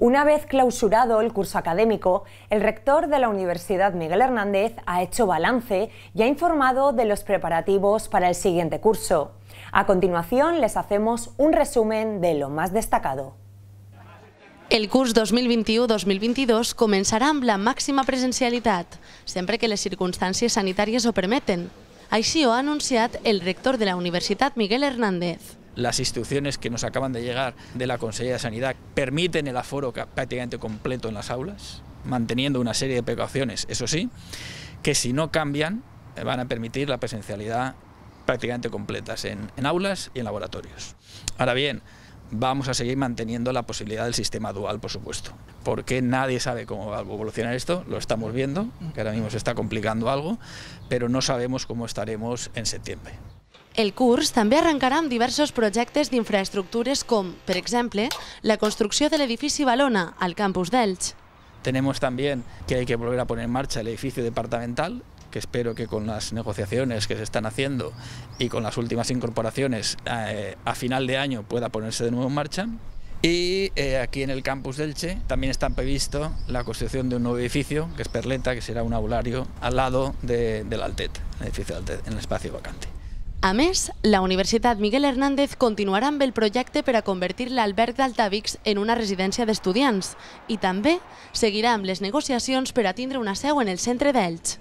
Una vez clausurado el curso académico, el rector de la Universidad Miguel Hernández ha hecho balance y ha informado de los preparativos para el siguiente curso. A continuación les hacemos un resumen de lo más destacado. El curso 2021-2022 comenzará amb la máxima presencialidad, siempre que las circunstancias sanitarias lo permiten, Així ho ha el rector de la Universidad Miguel Hernández. Las instrucciones que nos acaban de llegar de la Consejería de Sanidad permiten el aforo prácticamente completo en las aulas, manteniendo una serie de precauciones, eso sí, que si no cambian eh, van a permitir la presencialidad prácticamente completas en, en aulas y en laboratorios. Ahora bien, vamos a seguir manteniendo la posibilidad del sistema dual, por supuesto, porque nadie sabe cómo va a evolucionar esto, lo estamos viendo, que ahora mismo se está complicando algo, pero no sabemos cómo estaremos en septiembre. El curs también arrencarà amb diversos projectes d'infraestructures com, per exemple, la construcció de l'edifici Balona al campus delche. Tenemos también que hay que volver a poner en marcha el edificio departamental, que espero que con las negociaciones que se están haciendo y con las últimas incorporaciones eh, a final de año pueda ponerse de nuevo en marcha. Y eh, aquí en el campus delche también está previsto la construcción de un nuevo edificio, que es Perleta, que será un aulario al lado del Altet, el edificio del Altet, en el espacio vacante. A més, la Universitat Miguel Hernández continuarà amb el projecte per a convertir l'alberg d'Altavix en una residència d'estudiants i també seguirà amb les negociacions per a tindre una seu en el centre d'Elx.